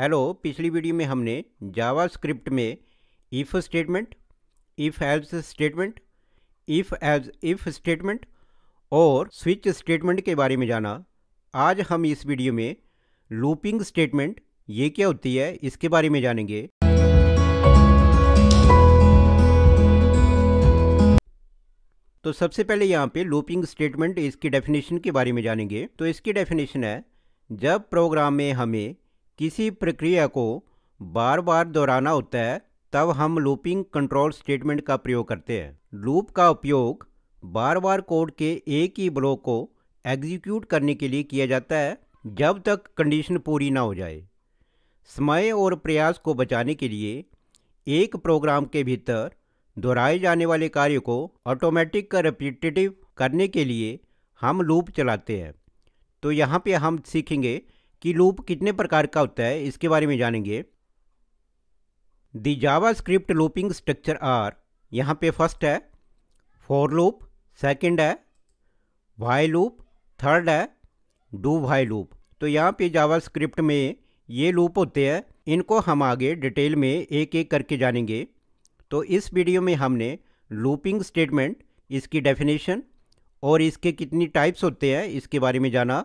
hello पिछली video में हमने जावा स्क्रिप्ट में if statement if else statement if else if statement और स्विच स्टेटमेंट के बारे में जाना आज हम इस वीडियो में लूपिंग स्टेटमेंट ये क्या होती है इसके बारे में जानेंगे तो सबसे पहले यहाँ पे लूपिंग स्टेटमेंट इसकी डेफिनेशन के बारे में जानेंगे तो इसकी डेफिनेशन है जब प्रोग्राम में हमें किसी प्रक्रिया को बार बार दोहराना होता है तब हम लूपिंग कंट्रोल स्टेटमेंट का प्रयोग करते हैं लूप का उपयोग बार बार कोड के एक ही ब्लॉक को एग्जीक्यूट करने के लिए किया जाता है जब तक कंडीशन पूरी ना हो जाए समय और प्रयास को बचाने के लिए एक प्रोग्राम के भीतर दोहराए जाने वाले कार्य को ऑटोमेटिक रिपीटेटिव करने के लिए हम लूप चलाते हैं तो यहाँ पे हम सीखेंगे कि लूप कितने प्रकार का होता है इसके बारे में जानेंगे the JavaScript looping structure are यहाँ पे फर्स्ट है फोर लूप सेकंड है वाई लूप थर्ड है डू वाई लूप तो यहाँ पे जावा स्क्रिप्ट में ये लूप होते हैं इनको हम आगे डिटेल में एक एक करके जानेंगे तो इस वीडियो में हमने लूपिंग स्टेटमेंट इसकी डेफिनेशन और इसके कितनी टाइप्स होते हैं इसके बारे में जाना